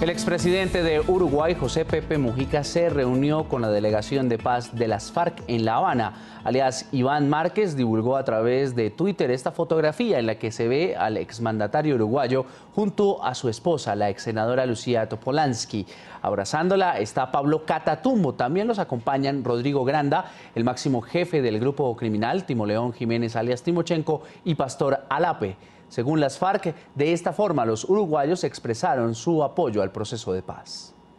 El expresidente de Uruguay, José Pepe Mujica, se reunió con la delegación de paz de las FARC en La Habana. Alias Iván Márquez divulgó a través de Twitter esta fotografía en la que se ve al exmandatario uruguayo junto a su esposa, la ex senadora Lucía Topolansky. Abrazándola está Pablo Catatumbo. También los acompañan Rodrigo Granda, el máximo jefe del grupo criminal, Timoleón Jiménez alias Timochenko y Pastor Alape. Según las FARC, de esta forma los uruguayos expresaron su apoyo al proceso de paz.